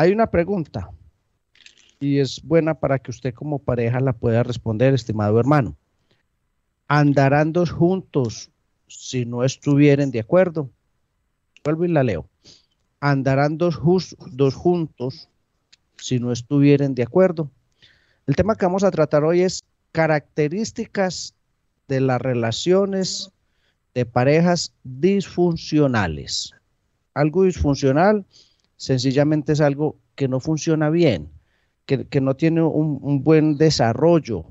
hay una pregunta y es buena para que usted como pareja la pueda responder, estimado hermano. ¿Andarán dos juntos si no estuvieren de acuerdo? Vuelvo y la leo. ¿Andarán dos, dos juntos si no estuvieren de acuerdo? El tema que vamos a tratar hoy es características de las relaciones de parejas disfuncionales. Algo disfuncional sencillamente es algo que no funciona bien, que, no tiene un, un, buen desarrollo,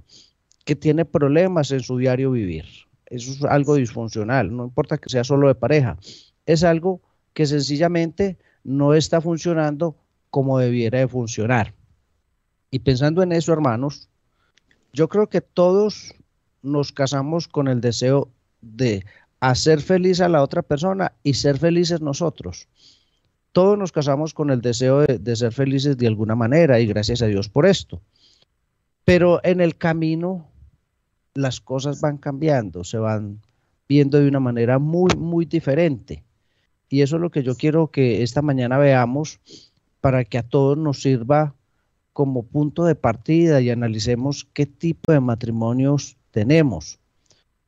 que tiene problemas en su diario vivir. Eso es algo disfuncional, no importa que sea solo de pareja, es algo que sencillamente no está funcionando como debiera de funcionar. Y pensando en eso, hermanos, yo creo que todos nos casamos con el deseo de hacer feliz a la otra persona y ser felices nosotros todos nos casamos con el deseo de, ser felices de alguna manera y gracias a Dios por esto. Pero en el camino las cosas van cambiando, se van viendo de una manera muy, muy diferente. Y eso es lo que yo quiero que esta mañana veamos para que a todos nos sirva como punto de partida y analicemos qué tipo de matrimonios tenemos.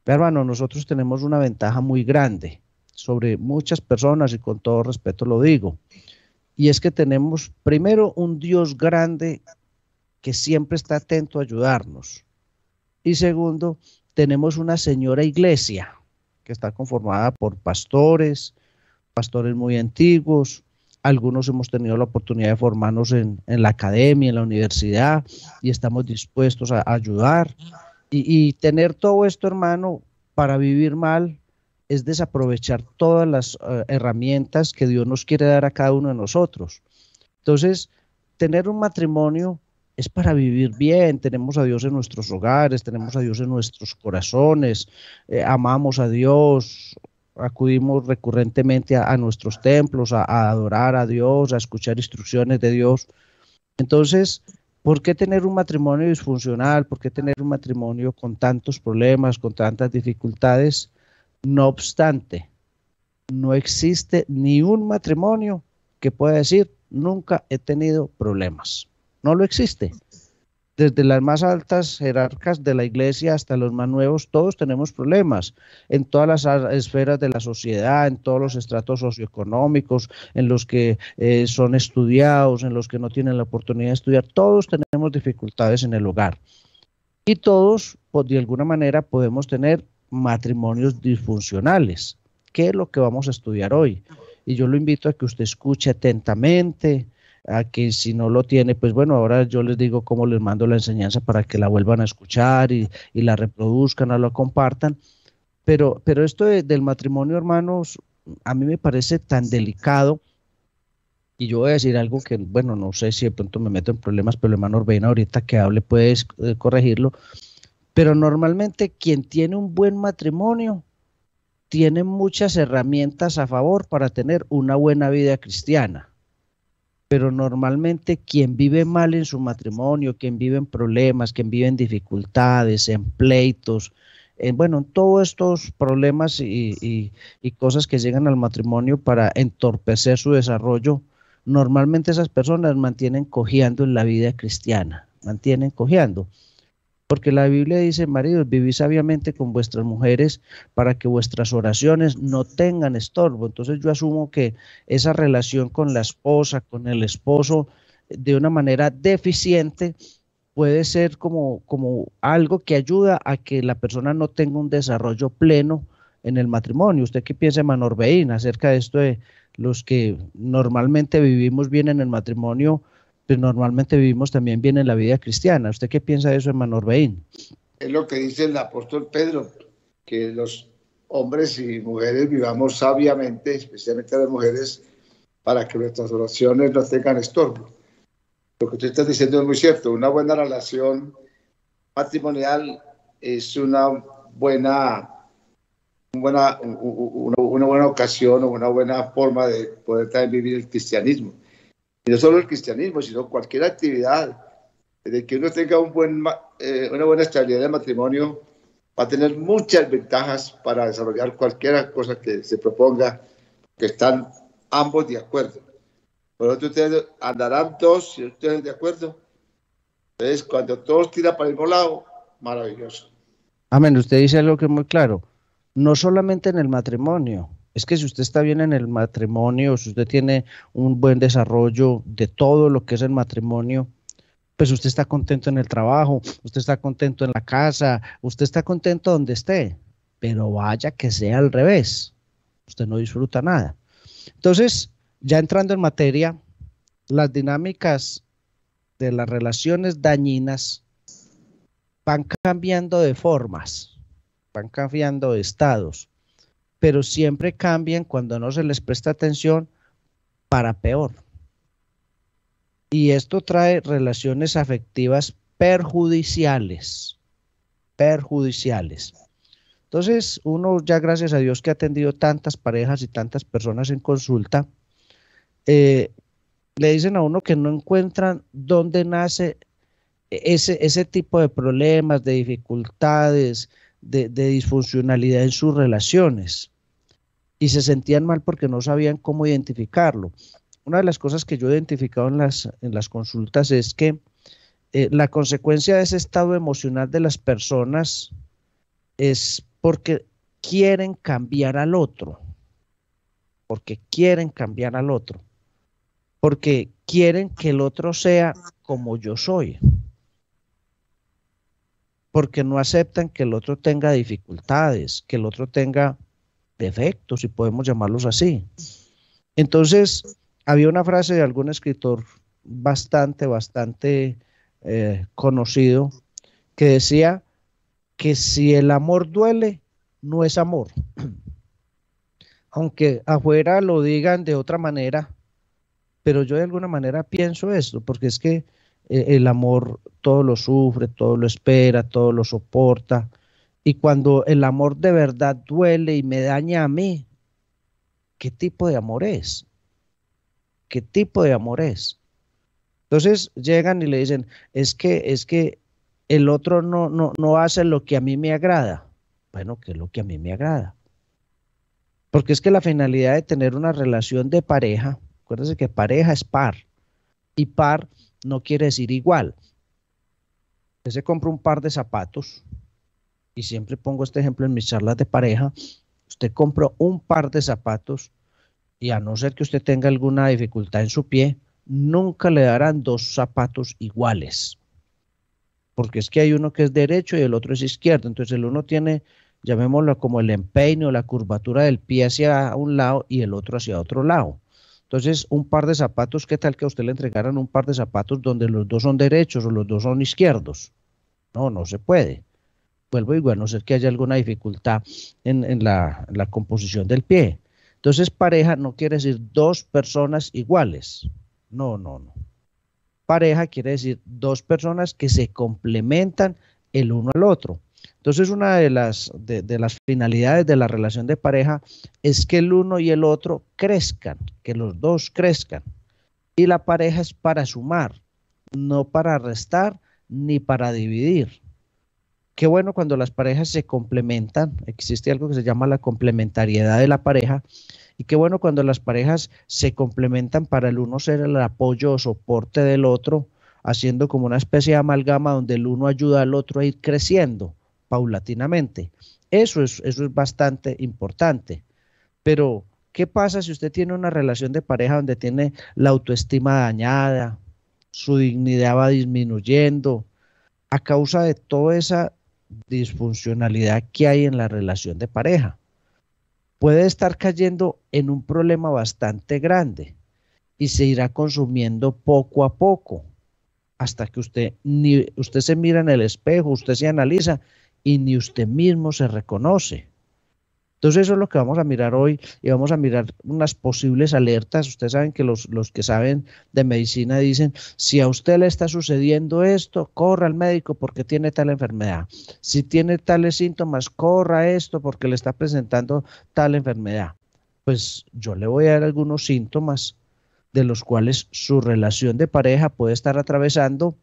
Pero, hermano, nosotros tenemos una ventaja muy grande sobre muchas personas y con todo respeto lo digo. Y es que tenemos primero un Dios grande que siempre está atento a ayudarnos. Y segundo, tenemos una señora iglesia que está conformada por pastores, pastores muy antiguos, algunos hemos tenido la oportunidad de formarnos en, la academia, en la universidad, y estamos dispuestos a ayudar. Y, y, tener todo esto, hermano, para vivir mal, es desaprovechar todas las eh, herramientas que Dios nos quiere dar a cada uno de nosotros. Entonces, tener un matrimonio es para vivir bien, tenemos a Dios en nuestros hogares, tenemos a Dios en nuestros corazones, eh, amamos a Dios, acudimos recurrentemente a, nuestros templos, a, adorar a Dios, a escuchar instrucciones de Dios. Entonces, ¿por qué tener un matrimonio disfuncional? ¿Por qué tener un matrimonio con tantos problemas, con tantas dificultades? No obstante, no existe ni un matrimonio que pueda decir, nunca he tenido problemas. No lo existe. Desde las más altas jerarcas de la iglesia hasta los más nuevos, todos tenemos problemas en todas las esferas de la sociedad, en todos los estratos socioeconómicos, en los que eh, son estudiados, en los que no tienen la oportunidad de estudiar, todos tenemos dificultades en el hogar. Y todos, de alguna manera, podemos tener matrimonios disfuncionales, que es lo que vamos a estudiar hoy. Y yo lo invito a que usted escuche atentamente, a que si no lo tiene, pues bueno, ahora yo les digo cómo les mando la enseñanza para que la vuelvan a escuchar y, y la reproduzcan o la compartan. Pero, pero esto del matrimonio, hermanos, a mí me parece tan delicado. Y yo voy a decir algo que, bueno, no sé si de pronto me meto en problemas, pero el hermano Orbeina ahorita que hable puede eh, corregirlo. Pero normalmente quien tiene un buen matrimonio tiene muchas herramientas a favor para tener una buena vida cristiana. Pero normalmente quien vive mal en su matrimonio, quien vive en problemas, quien vive en dificultades, en pleitos, en, bueno, en todos estos problemas y, y cosas que llegan al matrimonio para entorpecer su desarrollo, normalmente esas personas mantienen cojeando en la vida cristiana, mantienen cojeando. Porque la Biblia dice, maridos, vivís sabiamente con vuestras mujeres para que vuestras oraciones no tengan estorbo. Entonces yo asumo que esa relación con la esposa, con el esposo, de una manera deficiente, puede ser como, como algo que ayuda a que la persona no tenga un desarrollo pleno en el matrimonio. ¿Usted qué piensa, Manorbeín, acerca de esto de los que normalmente vivimos bien en el matrimonio? pues normalmente vivimos también bien en la vida cristiana. ¿Usted qué piensa de eso, hermano Orbeín? Es lo que dice el apóstol Pedro, que los hombres y mujeres vivamos sabiamente, especialmente las mujeres, para que nuestras oraciones no tengan estorbo. Lo que usted está diciendo es muy cierto. Una buena relación matrimonial es una buena, buena, una, buena ocasión o una buena forma de poder también vivir el cristianismo. Y no solo el cristianismo, sino cualquier actividad. de que uno tenga un buen, eh, una buena estabilidad de matrimonio, va a tener muchas ventajas para desarrollar cualquier cosa que se proponga, que están ambos de acuerdo. Por lo tanto, ustedes andarán todos si ustedes de acuerdo. Entonces, cuando todos tiran para el mismo lado, maravilloso. Amén, usted dice algo que es muy claro. No solamente en el matrimonio, es que si usted está bien en el matrimonio, si usted tiene un buen desarrollo de todo lo que es el matrimonio, pues usted está contento en el trabajo, usted está contento en la casa, usted está contento donde esté, pero vaya que sea al revés, usted no disfruta nada. Entonces, ya entrando en materia, las dinámicas de las relaciones dañinas van cambiando de formas, van cambiando de estados pero siempre cambian cuando no se les presta atención para peor. Y esto trae relaciones afectivas perjudiciales, perjudiciales. Entonces, uno ya gracias a Dios que ha atendido tantas parejas y tantas personas en consulta, eh, le dicen a uno que no encuentran dónde nace ese, ese tipo de problemas, de dificultades, de, disfuncionalidad en sus relaciones y se sentían mal porque no sabían cómo identificarlo. Una de las cosas que yo he identificado en las, en las consultas es que eh, la consecuencia de ese estado emocional de las personas es porque quieren cambiar al otro, porque quieren cambiar al otro, porque quieren que el otro sea como yo soy porque no aceptan que el otro tenga dificultades, que el otro tenga defectos, si podemos llamarlos así. Entonces, había una frase de algún escritor bastante, bastante eh, conocido que decía que si el amor duele, no es amor. Aunque afuera lo digan de otra manera, pero yo de alguna manera pienso esto, porque es que el amor todo lo sufre, todo lo espera, todo lo soporta. Y cuando el amor de verdad duele y me daña a mí, ¿qué tipo de amor es? ¿Qué tipo de amor es? Entonces llegan y le dicen, es que, es que el otro no, no, no hace lo que a mí me agrada. Bueno, ¿qué es lo que a mí me agrada? Porque es que la finalidad de tener una relación de pareja, acuérdense que pareja es par, y par no quiere decir igual. Usted se compra un par de zapatos, y siempre pongo este ejemplo en mis charlas de pareja, usted compra un par de zapatos y a no ser que usted tenga alguna dificultad en su pie, nunca le darán dos zapatos iguales. Porque es que hay uno que es derecho y el otro es izquierdo. Entonces el uno tiene, llamémoslo como el empeño, o la curvatura del pie hacia un lado y el otro hacia otro lado. Entonces, un par de zapatos, ¿qué tal que a usted le entregaran un par de zapatos donde los dos son derechos o los dos son izquierdos? No, no se puede. Vuelvo igual, a no ser que haya alguna dificultad en, la, en la composición del pie. Entonces, pareja no quiere decir dos personas iguales. No, no, no. Pareja quiere decir dos personas que se complementan el uno al otro. Entonces, una de las, de, las finalidades de la relación de pareja es que el uno y el otro crezcan, que los dos crezcan. Y la pareja es para sumar, no para restar ni para dividir. Qué bueno cuando las parejas se complementan, existe algo que se llama la complementariedad de la pareja, y qué bueno cuando las parejas se complementan para el uno ser el apoyo o soporte del otro, haciendo como una especie de amalgama donde el uno ayuda al otro a ir creciendo paulatinamente. Eso es, eso es bastante importante. Pero, ¿qué pasa si usted tiene una relación de pareja donde tiene la autoestima dañada, su dignidad va disminuyendo a causa de toda esa disfuncionalidad que hay en la relación de pareja? Puede estar cayendo en un problema bastante grande y se irá consumiendo poco a poco hasta que usted, ni, usted se mira en el espejo, usted se analiza y ni usted mismo se reconoce. Entonces eso es lo que vamos a mirar hoy y vamos a mirar unas posibles alertas. Ustedes saben que los, los, que saben de medicina dicen, si a usted le está sucediendo esto, corra al médico porque tiene tal enfermedad. Si tiene tales síntomas, corra esto porque le está presentando tal enfermedad. Pues yo le voy a dar algunos síntomas de los cuales su relación de pareja puede estar atravesando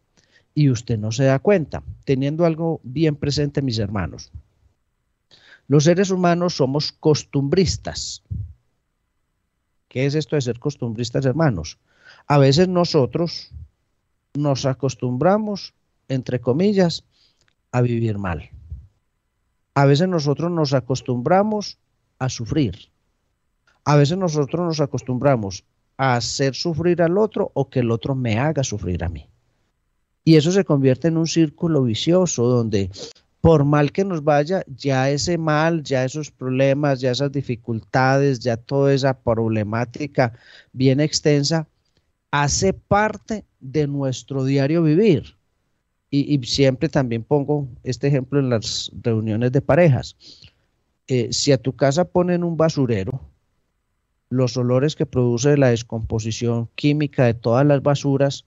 y usted no se da cuenta, teniendo algo bien presente, mis hermanos. Los seres humanos somos costumbristas. ¿Qué es esto de ser costumbristas, hermanos? A veces nosotros nos acostumbramos, entre comillas, a vivir mal. A veces nosotros nos acostumbramos a sufrir. A veces nosotros nos acostumbramos a hacer sufrir al otro o que el otro me haga sufrir a mí. Y eso se convierte en un círculo vicioso donde por mal que nos vaya, ya ese mal, ya esos problemas, ya esas dificultades, ya toda esa problemática bien extensa, hace parte de nuestro diario vivir. Y, siempre también pongo este ejemplo en las reuniones de parejas. Eh, si a tu casa ponen un basurero, los olores que produce la descomposición química de todas las basuras,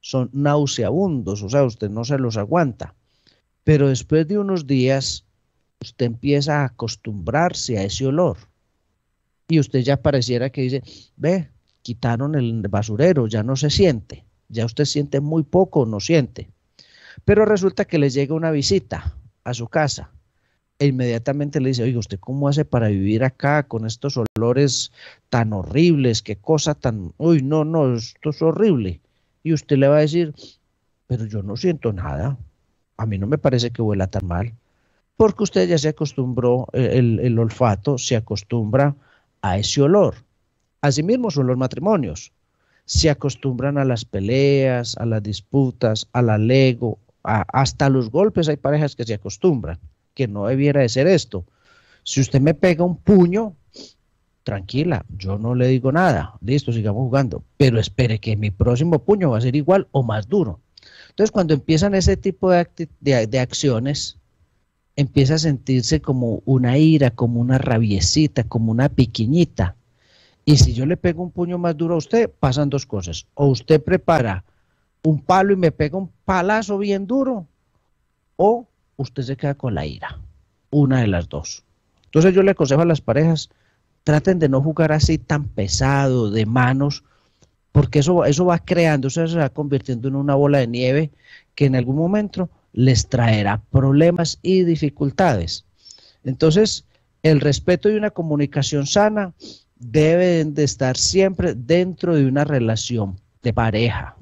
son nauseabundos, o sea, usted no se los aguanta. Pero después de unos días, usted empieza a acostumbrarse a ese olor. Y usted ya pareciera que dice, ve, quitaron el basurero, ya no se siente, ya usted siente muy poco, no siente. Pero resulta que le llega una visita a su casa e inmediatamente le dice, oiga, ¿usted cómo hace para vivir acá con estos olores tan horribles? ¿Qué cosa tan... Uy, no, no, esto es horrible y usted le va a decir, pero yo no siento nada, a mí no me parece que huela tan mal, porque usted ya se acostumbró, eh, el, olfato se acostumbra a ese olor. Asimismo son los matrimonios, se acostumbran a las peleas, a las disputas, al alego, a, hasta los golpes hay parejas que se acostumbran, que no debiera de ser esto. Si usted me pega un puño, tranquila, yo no le digo nada, listo, sigamos jugando, pero espere que mi próximo puño va a ser igual o más duro. Entonces, cuando empiezan ese tipo de, de, acciones, empieza a sentirse como una ira, como una rabiecita, como una piquiñita. Y si yo le pego un puño más duro a usted, pasan dos cosas. O usted prepara un palo y me pega un palazo bien duro, o usted se queda con la ira. Una de las dos. Entonces yo le aconsejo a las parejas, traten de no jugar así tan pesado, de manos, porque eso, eso va creando, eso se va convirtiendo en una bola de nieve que en algún momento les traerá problemas y dificultades. Entonces, el respeto y una comunicación sana deben de estar siempre dentro de una relación de pareja.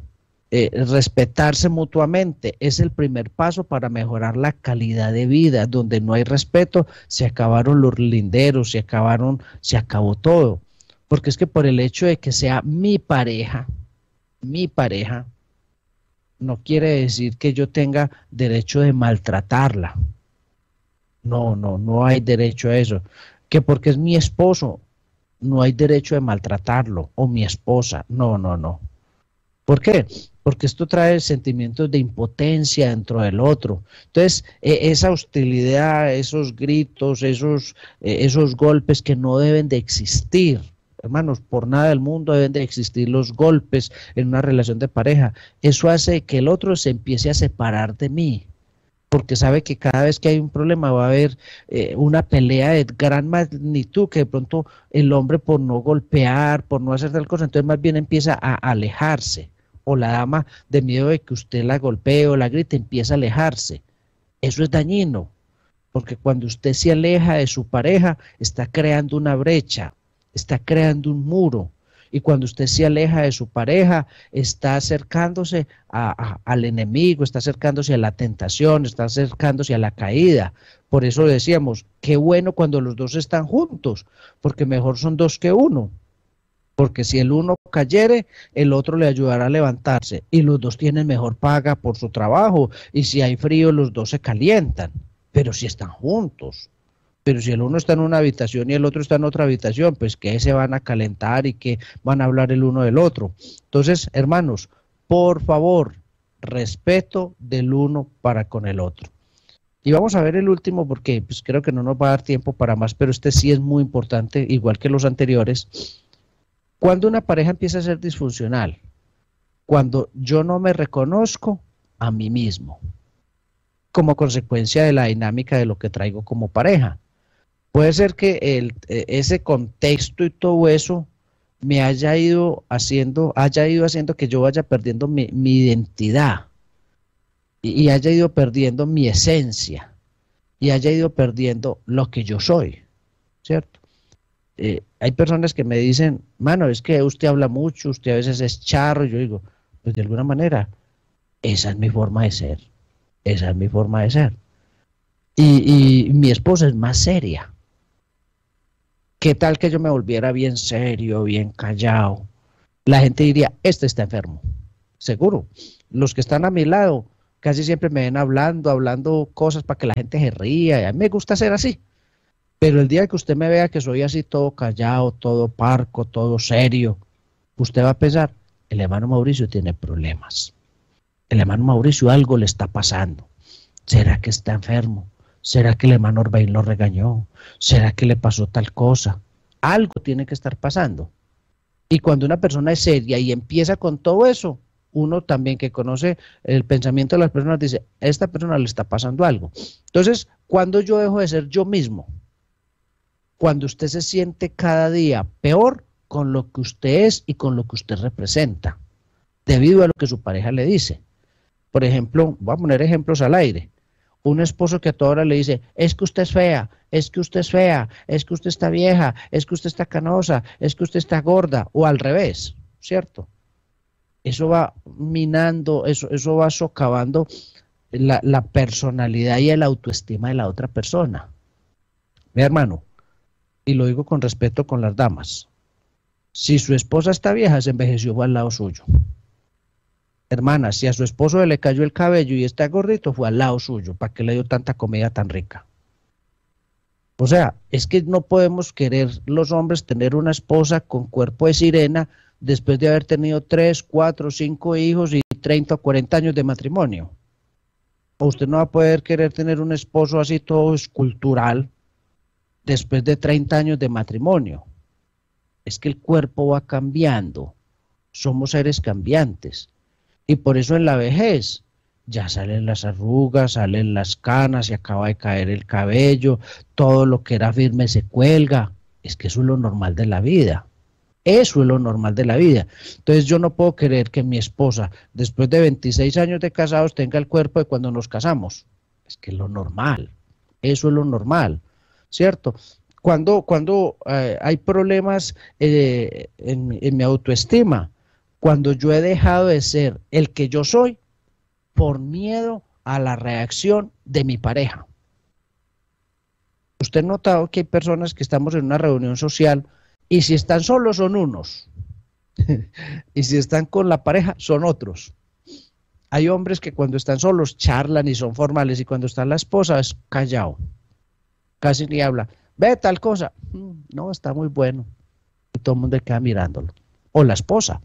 Eh, respetarse mutuamente es el primer paso para mejorar la calidad de vida. Donde no hay respeto, se acabaron los linderos, se acabaron, se acabó todo. Porque es que por el hecho de que sea mi pareja, mi pareja, no quiere decir que yo tenga derecho de maltratarla. No, no, no hay derecho a eso. Que porque es mi esposo, no hay derecho de maltratarlo. O mi esposa, no, no, no. ¿Por qué? porque esto trae sentimientos de impotencia dentro del otro. Entonces, e, esa hostilidad, esos gritos, esos, e, esos golpes que no deben de existir, hermanos, por nada del mundo deben de existir los golpes en una relación de pareja. Eso hace que el otro se empiece a separar de mí porque sabe que cada vez que hay un problema va a haber eh, una pelea de gran magnitud, que de pronto el hombre por no golpear, por no hacer tal cosa, entonces más bien empieza a alejarse o la dama de miedo de que usted la golpee o la grite empieza a alejarse. Eso es dañino, porque cuando usted se aleja de su pareja está creando una brecha, está creando un muro. Y cuando usted se aleja de su pareja, está acercándose al enemigo, está acercándose a la tentación, está acercándose a la caída. Por eso decíamos, qué bueno cuando los dos están juntos, porque mejor son dos que uno porque si el uno cayere, el otro le ayudará a levantarse y los dos tienen mejor paga por su trabajo y si hay frío los dos se calientan, pero si están juntos. Pero si el uno está en una habitación y el otro está en otra habitación, pues que se van a calentar y que van a hablar el uno del otro. Entonces, hermanos, por favor, respeto del uno para con el otro. Y vamos a ver el último porque pues, creo que no nos va a dar tiempo para más, pero este sí es muy importante, igual que los anteriores cuando una pareja empieza a ser disfuncional, cuando yo no me reconozco a mí mismo, como consecuencia de la dinámica de lo que traigo como pareja. Puede ser que e, ese contexto y todo eso me haya ido haciendo, haya ido haciendo que yo vaya perdiendo mi, identidad y, haya ido perdiendo mi esencia y haya ido perdiendo lo que yo soy, ¿cierto? Eh, hay personas que me dicen, mano, es que usted habla mucho, usted a veces es charro. Yo digo, pues de alguna manera, esa es mi forma de ser. Esa es mi forma de ser. Y, mi esposa es más seria. ¿Qué tal que yo me volviera bien serio, bien callado? La gente diría, este está enfermo. Seguro. Los que están a mi lado casi siempre me ven hablando, hablando cosas para que la gente se ría. Y a mí me gusta ser así. Pero el día que usted me vea que soy así todo callado, todo parco, todo serio, usted va a pensar, el hermano Mauricio tiene problemas. El hermano Mauricio algo le está pasando. ¿Será que está enfermo? ¿Será que el hermano Orbein lo regañó? ¿Será que le pasó tal cosa? Algo tiene que estar pasando. Y cuando una persona es seria y empieza con todo eso, uno también que conoce el pensamiento de las personas dice, a esta persona le está pasando algo. Entonces, cuando yo dejo de ser yo mismo, cuando usted se siente cada día peor con lo que usted es y con lo que usted representa, debido a lo que su pareja le dice. Por ejemplo, voy a poner ejemplos al aire. Un esposo que a toda hora le dice, es que usted es fea, es que usted es fea, es que usted está vieja, es que usted está canosa, es que usted está gorda, o al revés, ¿cierto? Eso va minando, eso, eso va socavando la, personalidad y el autoestima de la otra persona. Mi hermano, y lo digo con respeto con las damas, si su esposa está vieja, se envejeció fue al lado suyo. Hermana, si a su esposo le cayó el cabello y está gordito, fue al lado suyo. ¿Para qué le dio tanta comida tan rica? O sea, es que no podemos querer los hombres tener una esposa con cuerpo de sirena después de haber tenido tres, cuatro, cinco hijos y 30 o 40 años de matrimonio. O usted no va a poder querer tener un esposo así todo escultural, después de 30 años de matrimonio. Es que el cuerpo va cambiando, somos seres cambiantes. Y por eso en la vejez ya salen las arrugas, salen las canas, se acaba de caer el cabello, todo lo que era firme se cuelga. Es que eso es lo normal de la vida. Eso es lo normal de la vida. Entonces yo no puedo creer que mi esposa, después de 26 años de casados, tenga el cuerpo de cuando nos casamos. Es que es lo normal. Eso es lo normal. ¿cierto? Cuando, cuando eh, hay problemas eh, en, en mi autoestima, cuando yo he dejado de ser el que yo soy por miedo a la reacción de mi pareja. Usted ha notado que hay personas que estamos en una reunión social y si están solos son unos. y si están con la pareja son otros. Hay hombres que cuando están solos charlan y son formales y cuando está la esposa es callado casi ni habla. Ve tal cosa. Mm, no, está muy bueno. Y todo el mundo queda mirándolo. O la esposa.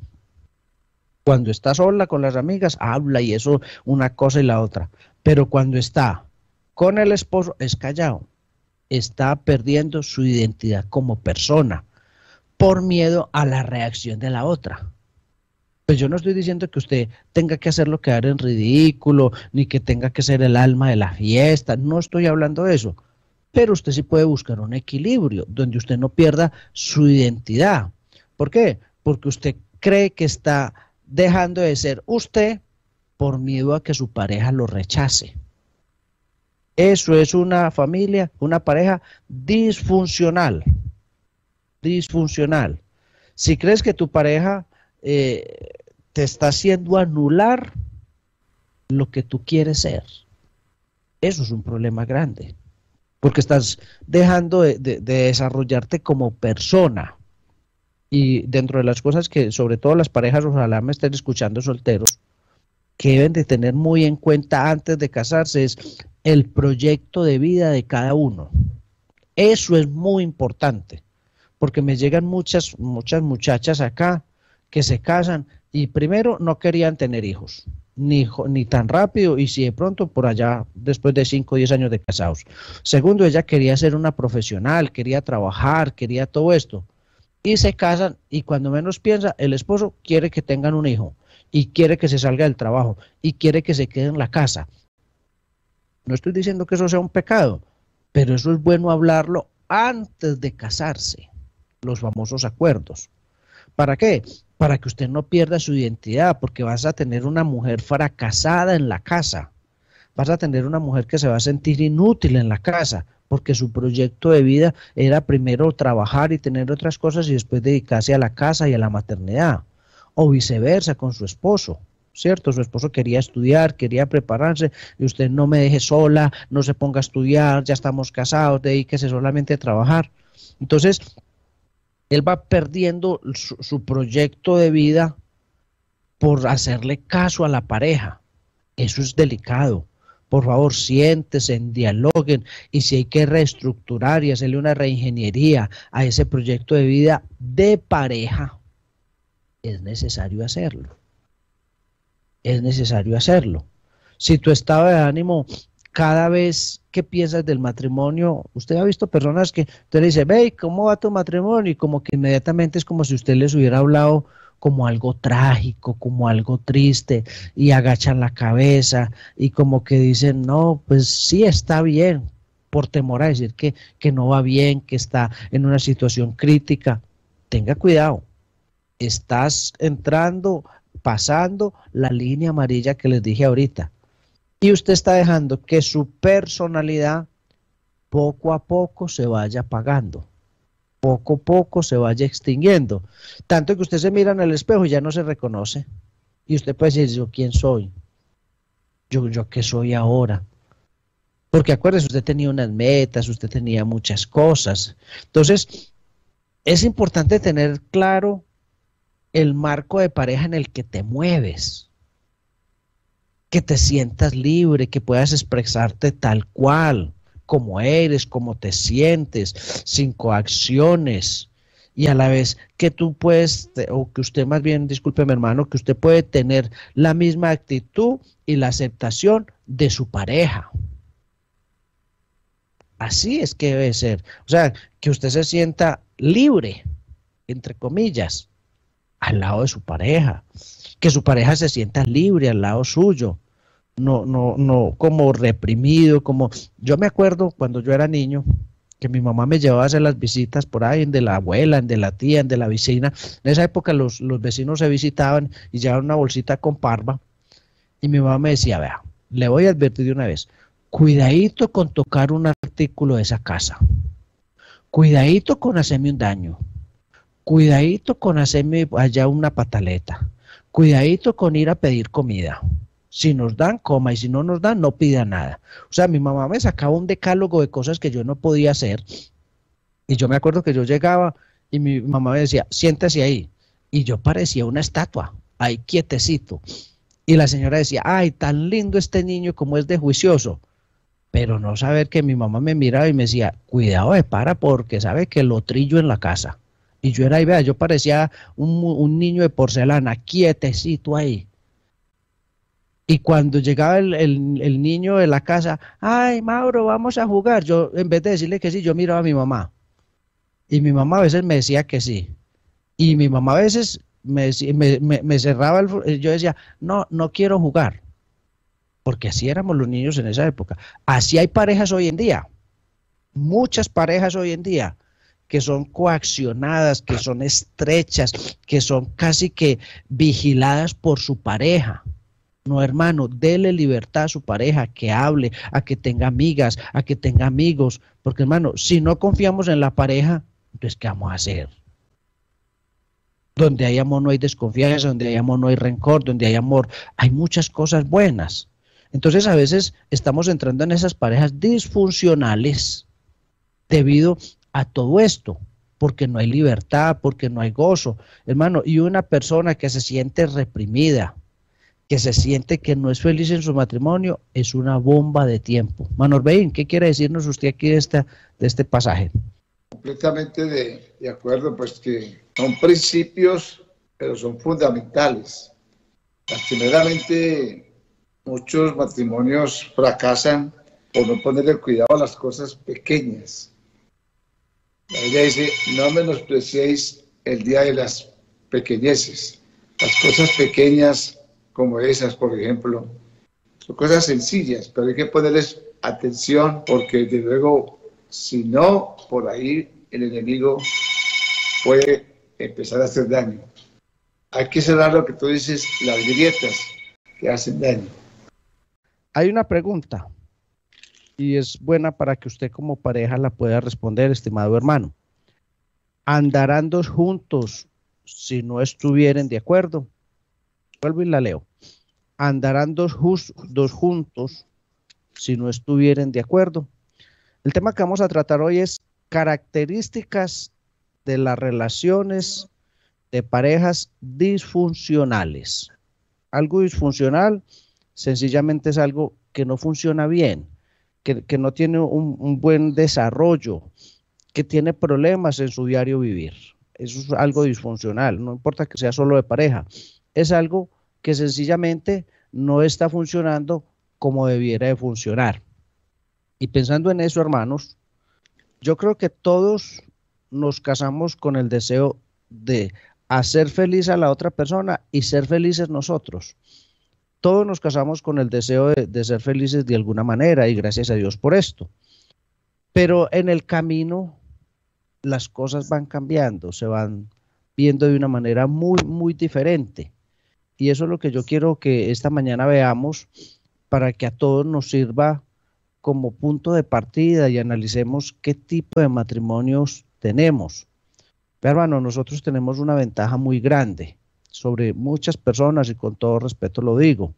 Cuando está sola con las amigas, habla y eso una cosa y la otra. Pero cuando está con el esposo, es callado. Está perdiendo su identidad como persona por miedo a la reacción de la otra. Pues yo no estoy diciendo que usted tenga que hacerlo quedar en ridículo, ni que tenga que ser el alma de la fiesta, no estoy hablando de eso pero usted sí puede buscar un equilibrio donde usted no pierda su identidad. ¿Por qué? Porque usted cree que está dejando de ser usted por miedo a que su pareja lo rechace. Eso es una familia, una pareja disfuncional. Disfuncional. Si crees que tu pareja eh, te está haciendo anular lo que tú quieres ser, eso es un problema grande porque estás dejando de, desarrollarte como persona. Y dentro de las cosas que sobre todo las parejas, ojalá me estén escuchando solteros, que deben de tener muy en cuenta antes de casarse es el proyecto de vida de cada uno. Eso es muy importante, porque me llegan muchas, muchas muchachas acá que se casan y primero no querían tener hijos ni, tan rápido y si de pronto por allá después de 5 o 10 años de casados. Segundo, ella quería ser una profesional, quería trabajar, quería todo esto. Y se casan y cuando menos piensa, el esposo quiere que tengan un hijo y quiere que se salga del trabajo y quiere que se quede en la casa. No estoy diciendo que eso sea un pecado, pero eso es bueno hablarlo antes de casarse, los famosos acuerdos. ¿Para qué? para que usted no pierda su identidad, porque vas a tener una mujer fracasada en la casa, vas a tener una mujer que se va a sentir inútil en la casa, porque su proyecto de vida era primero trabajar y tener otras cosas y después dedicarse a la casa y a la maternidad, o viceversa con su esposo. ¿Cierto? Su esposo quería estudiar, quería prepararse, y usted no me deje sola, no se ponga a estudiar, ya estamos casados, dedíquese solamente a trabajar. Entonces, él va perdiendo su, proyecto de vida por hacerle caso a la pareja. Eso es delicado. Por favor, siéntese, dialoguen y si hay que reestructurar y hacerle una reingeniería a ese proyecto de vida de pareja, es necesario hacerlo. Es necesario hacerlo. Si tu estado de ánimo cada vez que piensas del matrimonio, usted ha visto personas que usted le dice, hey, ¿cómo va tu matrimonio? Y como que inmediatamente es como si usted les hubiera hablado como algo trágico, como algo triste, y agachan la cabeza y como que dicen, no, pues sí está bien, por temor a decir que, que no va bien, que está en una situación crítica. Tenga cuidado, estás entrando, pasando la línea amarilla que les dije ahorita y usted está dejando que su personalidad poco a poco se vaya apagando, poco a poco se vaya extinguiendo, tanto que usted se mira en el espejo y ya no se reconoce. Y usted puede decir, yo quién soy, yo, yo qué soy ahora. Porque acuérdese, usted tenía unas metas, usted tenía muchas cosas. Entonces, es importante tener claro el marco de pareja en el que te mueves que te sientas libre, que puedas expresarte tal cual, como eres, como te sientes, sin coacciones. Y a la vez que tú puedes, o que usted más bien, discúlpeme hermano, que usted puede tener la misma actitud y la aceptación de su pareja. Así es que debe ser. O sea, que usted se sienta libre, entre comillas, al lado de su pareja que su pareja se sienta libre al lado suyo, no, no, no como reprimido, como yo me acuerdo cuando yo era niño que mi mamá me llevaba a hacer las visitas por ahí, en de la abuela, en de la tía, en de la vecina. En esa época los, los vecinos se visitaban y llevaban una bolsita con parva. Y mi mamá me decía, vea, le voy a advertir de una vez, cuidadito con tocar un artículo de esa casa. Cuidadito con hacerme un daño. Cuidadito con hacerme allá una pataleta cuidadito con ir a pedir comida. Si nos dan, coma, y si no nos dan, no pida nada. O sea, mi mamá me sacaba un decálogo de cosas que yo no podía hacer. Y yo me acuerdo que yo llegaba y mi mamá me decía, siéntese ahí. Y yo parecía una estatua, ahí quietecito. Y la señora decía, ay, tan lindo este niño como es de juicioso. Pero no saber que mi mamá me miraba y me decía, cuidado de eh, para porque sabe que lo trillo en la casa. Y yo era ahí, vea, yo parecía un, niño de porcelana, quietecito ahí. Y cuando llegaba el, niño de la casa, ay, Mauro, vamos a jugar. Yo, en vez de decirle que sí, yo miraba a mi mamá. Y mi mamá a veces me decía que sí. Y mi mamá a veces me, me cerraba el... Eh, yo decía, no, no quiero jugar. Porque así éramos los niños en esa época. Así hay parejas hoy en día. Muchas parejas hoy en día que son coaccionadas, que son estrechas, que son casi que vigiladas por su pareja. No, hermano, dele libertad a su pareja, que hable, a que tenga amigas, a que tenga amigos, porque hermano, si no confiamos en la pareja, entonces ¿qué vamos a hacer? Donde hay amor no hay desconfianza, donde hay amor no hay rencor, donde hay amor hay muchas cosas buenas. Entonces a veces estamos entrando en esas parejas disfuncionales debido a todo esto, porque no hay libertad, porque no hay gozo. Hermano, y una persona que se siente reprimida, que se siente que no es feliz en su matrimonio, es una bomba de tiempo. Manorbein, ¿qué quiere decirnos usted aquí de, esta, de este pasaje? Completamente de, acuerdo, pues que son principios, pero son fundamentales. Primeramente, muchos matrimonios fracasan por no ponerle cuidado a las cosas pequeñas ella dice, no menospreciéis el día de las pequeñeces, las cosas pequeñas como esas, por ejemplo. Son cosas sencillas, pero hay que ponerles atención porque de luego, si no, por ahí el enemigo puede empezar a hacer daño. Hay que cerrar lo que tú dices, las grietas que hacen daño. Hay una pregunta y es buena para que usted como pareja la pueda responder, estimado hermano. Andarán dos juntos si no estuvieren de acuerdo. Vuelvo y la leo. Andarán dos, dos juntos si no estuvieren de acuerdo. El tema que vamos a tratar hoy es características de las relaciones de parejas disfuncionales. Algo disfuncional sencillamente es algo que no funciona bien, que, no tiene un, un, buen desarrollo, que tiene problemas en su diario vivir. Eso es algo disfuncional, no importa que sea solo de pareja, es algo que sencillamente no está funcionando como debiera de funcionar. Y pensando en eso, hermanos, yo creo que todos nos casamos con el deseo de hacer feliz a la otra persona y ser felices nosotros todos nos casamos con el deseo de, ser felices de alguna manera y gracias a Dios por esto. Pero en el camino las cosas van cambiando, se van viendo de una manera muy, muy diferente. Y eso es lo que yo quiero que esta mañana veamos para que a todos nos sirva como punto de partida y analicemos qué tipo de matrimonios tenemos. Pero, hermano, nosotros tenemos una ventaja muy grande sobre muchas personas y con todo respeto lo digo.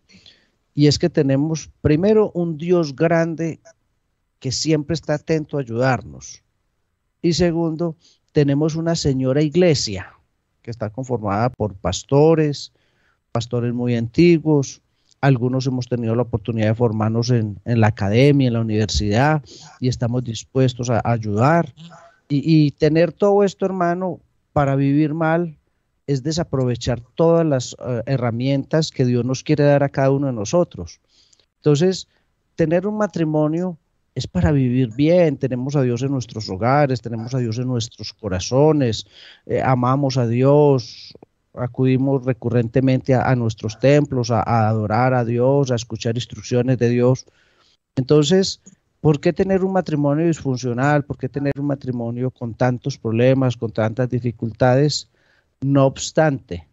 Y es que tenemos primero un Dios grande que siempre está atento a ayudarnos. Y segundo, tenemos una señora iglesia que está conformada por pastores, pastores muy antiguos, algunos hemos tenido la oportunidad de formarnos en, la academia, en la universidad, y estamos dispuestos a ayudar. Y, y, tener todo esto, hermano, para vivir mal, es desaprovechar todas las eh, herramientas que Dios nos quiere dar a cada uno de nosotros. Entonces, tener un matrimonio es para vivir bien, tenemos a Dios en nuestros hogares, tenemos a Dios en nuestros corazones, eh, amamos a Dios, acudimos recurrentemente a, nuestros templos, a, adorar a Dios, a escuchar instrucciones de Dios. Entonces, ¿por qué tener un matrimonio disfuncional? ¿Por qué tener un matrimonio con tantos problemas, con tantas dificultades? No obstante,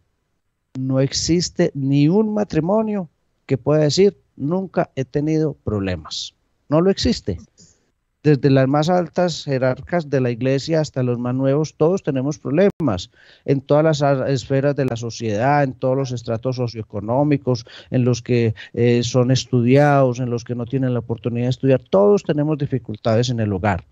no existe ni un matrimonio que pueda decir nunca he tenido problemas. No lo existe. Desde las más altas jerarcas de la iglesia hasta los más nuevos, todos tenemos problemas en todas las esferas de la sociedad, en todos los estratos socioeconómicos, en los que eh, son estudiados, en los que no tienen la oportunidad de estudiar, todos tenemos dificultades en el hogar.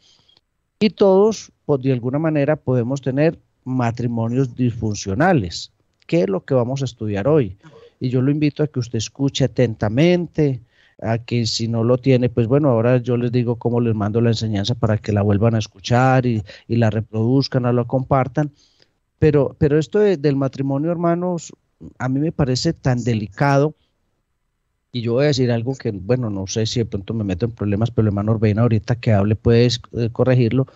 Y todos, de alguna manera, podemos tener matrimonios disfuncionales, que es lo que vamos a estudiar hoy. Y yo lo invito a que usted escuche atentamente, a que si no lo tiene, pues bueno, ahora yo les digo cómo les mando la enseñanza para que la vuelvan a escuchar y, la reproduzcan o la compartan. Pero, pero esto del matrimonio, hermanos, a mí me parece tan delicado. Y yo voy a decir algo que, bueno, no sé si de pronto me meto en problemas, pero el hermano Orbeina ahorita que hable puede eh, corregirlo.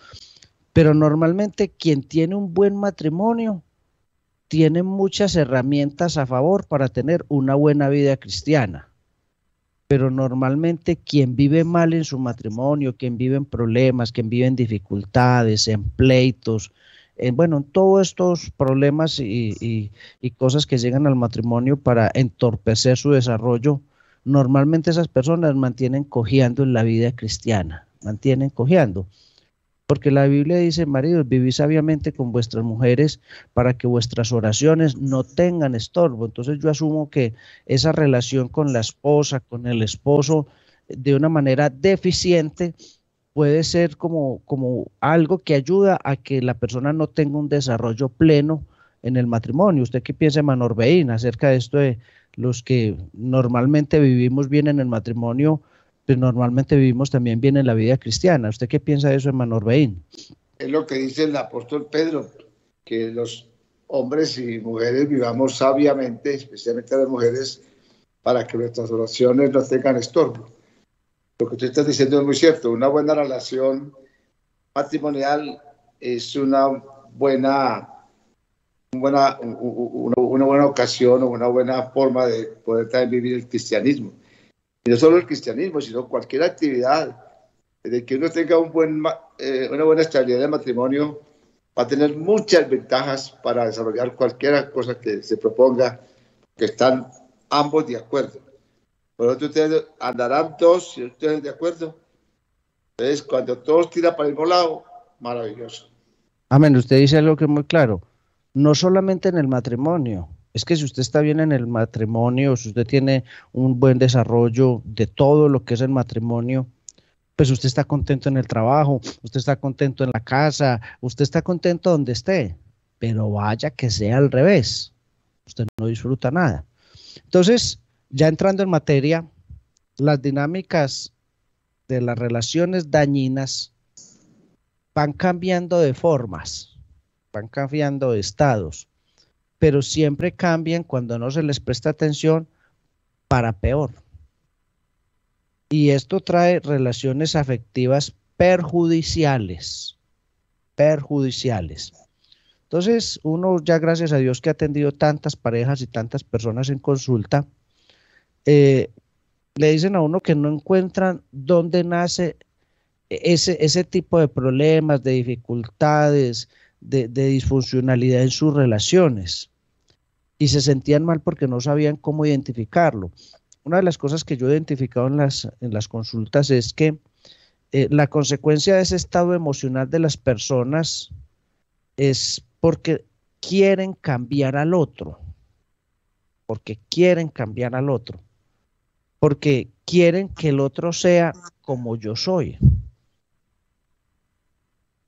Pero normalmente quien tiene un buen matrimonio tiene muchas herramientas a favor para tener una buena vida cristiana. Pero normalmente quien vive mal en su matrimonio, quien vive en problemas, quien vive en dificultades, en pleitos, en, bueno, en todos estos problemas y, y cosas que llegan al matrimonio para entorpecer su desarrollo, normalmente esas personas mantienen cojeando en la vida cristiana, mantienen cojeando. Porque la Biblia dice, maridos, vivís sabiamente con vuestras mujeres para que vuestras oraciones no tengan estorbo. Entonces yo asumo que esa relación con la esposa, con el esposo, de una manera deficiente, puede ser como, como algo que ayuda a que la persona no tenga un desarrollo pleno en el matrimonio. ¿Usted qué piensa, Manorbeín, acerca de esto de los que normalmente vivimos bien en el matrimonio? pero pues normalmente vivimos también bien en la vida cristiana. ¿Usted qué piensa de eso, hermano Orbeín? Es lo que dice el apóstol Pedro, que los hombres y mujeres vivamos sabiamente, especialmente las mujeres, para que nuestras oraciones no tengan estorbo. Lo que tú estás diciendo es muy cierto. Una buena relación matrimonial es una buena, una, una buena ocasión o una buena forma de poder también vivir el cristianismo y no solo el cristianismo, sino cualquier actividad, de que uno tenga un buen, eh, una buena estabilidad de matrimonio, va a tener muchas ventajas para desarrollar cualquier cosa que se proponga, que están ambos de acuerdo. Por otro, ustedes andarán todos, si ustedes de acuerdo. Entonces, cuando todos tiran para el mismo lado, maravilloso. Amén, usted dice algo que es muy claro. No solamente en el matrimonio, es que si usted está bien en el matrimonio, si usted tiene un buen desarrollo de todo lo que es el matrimonio, pues usted está contento en el trabajo, usted está contento en la casa, usted está contento donde esté, pero vaya que sea al revés, usted no disfruta nada. Entonces, ya entrando en materia, las dinámicas de las relaciones dañinas van cambiando de formas, van cambiando de estados pero siempre cambian cuando no se les presta atención para peor. Y esto trae relaciones afectivas perjudiciales, perjudiciales. Entonces, uno ya gracias a Dios que ha atendido tantas parejas y tantas personas en consulta, eh, le dicen a uno que no encuentran dónde nace ese, ese tipo de problemas, de dificultades, de, disfuncionalidad en sus relaciones y se sentían mal porque no sabían cómo identificarlo. Una de las cosas que yo he identificado en las, en las consultas es que eh, la consecuencia de ese estado emocional de las personas es porque quieren cambiar al otro, porque quieren cambiar al otro, porque quieren que el otro sea como yo soy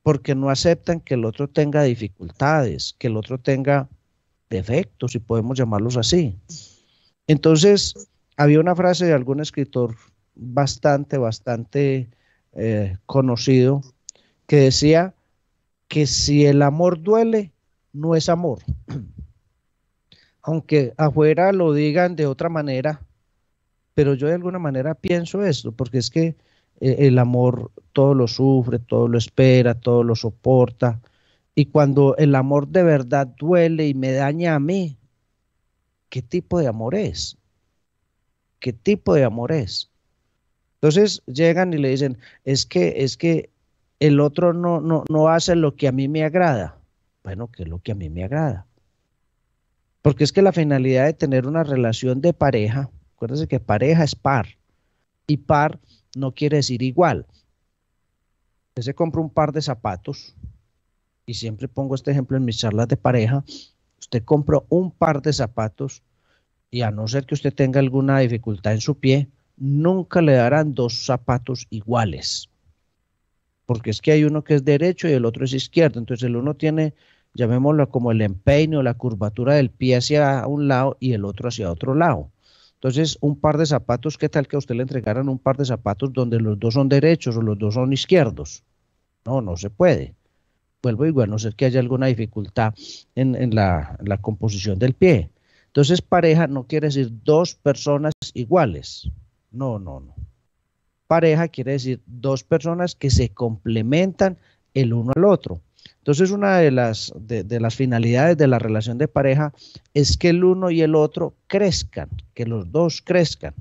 porque no aceptan que el otro tenga dificultades, que el otro tenga defectos, si podemos llamarlos así. Entonces, había una frase de algún escritor bastante, bastante eh, conocido que decía que si el amor duele, no es amor. Aunque afuera lo digan de otra manera, pero yo de alguna manera pienso esto, porque es que e-, el amor todo lo sufre, todo lo espera, todo lo soporta. Y cuando el amor de verdad duele y me daña a mí, ¿qué tipo de amor es? ¿Qué tipo de amor es? Entonces llegan y le dicen, es que, es que el otro no, no, no hace lo que a mí me agrada. Bueno, ¿qué es lo que a mí me agrada? Porque es que la finalidad de tener una relación de pareja, acuérdense que pareja es par, y par no quiere decir igual. Usted se compra un par de zapatos, y siempre pongo este ejemplo en mis charlas de pareja, usted compra un par de zapatos y a no ser que usted tenga alguna dificultad en su pie, nunca le darán dos zapatos iguales. Porque es que hay uno que es derecho y el otro es izquierdo. Entonces el uno tiene, llamémoslo como el empeño, la curvatura del pie hacia un lado y el otro hacia otro lado. Entonces, un par de zapatos, ¿qué tal que a usted le entregaran un par de zapatos donde los dos son derechos o los dos son izquierdos? No, no se puede. Vuelvo igual, no sé que haya alguna dificultad en, en la composición del pie. Entonces, pareja no quiere decir dos personas iguales. No, no, no. Pareja quiere decir dos personas que se complementan el uno al otro. Entonces, una de las, de, las finalidades de la relación de pareja es que el uno y el otro crezcan, que los dos crezcan.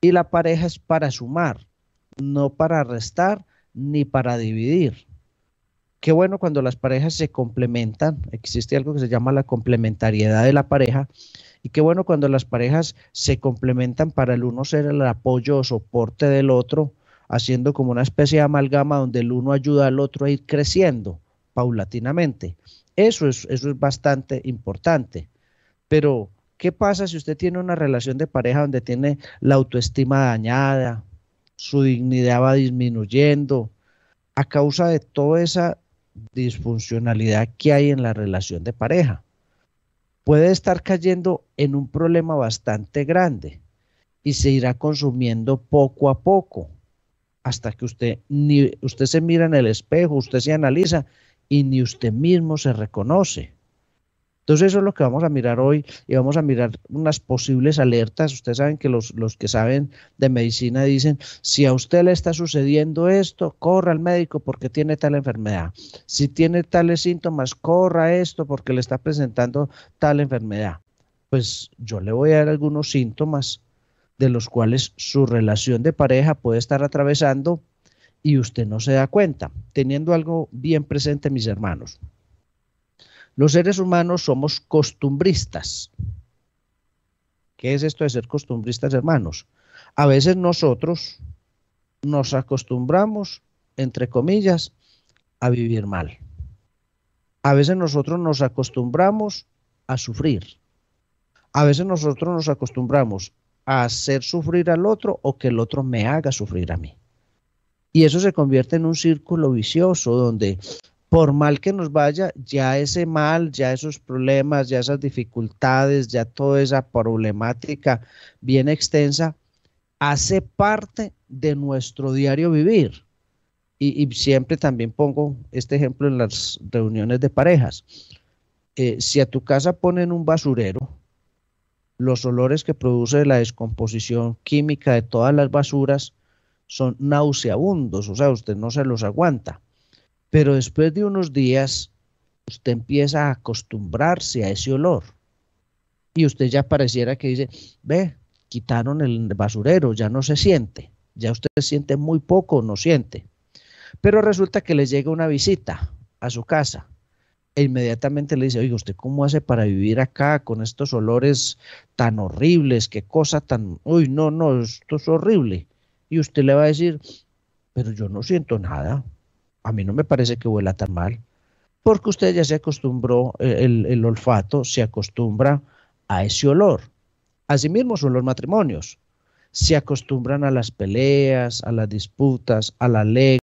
Y la pareja es para sumar, no para restar ni para dividir. Qué bueno cuando las parejas se complementan, existe algo que se llama la complementariedad de la pareja, y qué bueno cuando las parejas se complementan para el uno ser el apoyo o soporte del otro, haciendo como una especie de amalgama donde el uno ayuda al otro a ir creciendo paulatinamente. Eso es, eso es bastante importante. Pero, ¿qué pasa si usted tiene una relación de pareja donde tiene la autoestima dañada, su dignidad va disminuyendo a causa de toda esa disfuncionalidad que hay en la relación de pareja? Puede estar cayendo en un problema bastante grande y se irá consumiendo poco a poco hasta que usted, ni, usted se mira en el espejo, usted se analiza y ni usted mismo se reconoce. Entonces eso es lo que vamos a mirar hoy y vamos a mirar unas posibles alertas. Ustedes saben que los, los que saben de medicina dicen, si a usted le está sucediendo esto, corra al médico porque tiene tal enfermedad. Si tiene tales síntomas, corra esto porque le está presentando tal enfermedad. Pues yo le voy a dar algunos síntomas de los cuales su relación de pareja puede estar atravesando y usted no se da cuenta, teniendo algo bien presente, mis hermanos. Los seres humanos somos costumbristas. ¿Qué es esto de ser costumbristas, hermanos? A veces nosotros nos acostumbramos, entre comillas, a vivir mal. A veces nosotros nos acostumbramos a sufrir. A veces nosotros nos acostumbramos a hacer sufrir al otro o que el otro me haga sufrir a mí. Y eso se convierte en un círculo vicioso donde por mal que nos vaya, ya ese mal, ya esos problemas, ya esas dificultades, ya toda esa problemática bien extensa, hace parte de nuestro diario vivir. Y, siempre también pongo este ejemplo en las reuniones de parejas. Eh, si a tu casa ponen un basurero, los olores que produce la descomposición química de todas las basuras son nauseabundos, o sea, usted no se los aguanta. Pero después de unos días, usted empieza a acostumbrarse a ese olor. Y usted ya pareciera que dice, ve, quitaron el basurero, ya no se siente, ya usted siente muy poco, no siente. Pero resulta que le llega una visita a su casa e inmediatamente le dice, oiga, ¿usted cómo hace para vivir acá con estos olores tan horribles? ¿Qué cosa tan... Uy, no, no, esto es horrible y usted le va a decir, pero yo no siento nada, a mí no me parece que huela tan mal, porque usted ya se acostumbró, eh, el, el olfato se acostumbra a ese olor. Así mismo son los matrimonios, se acostumbran a las peleas, a las disputas, a la ley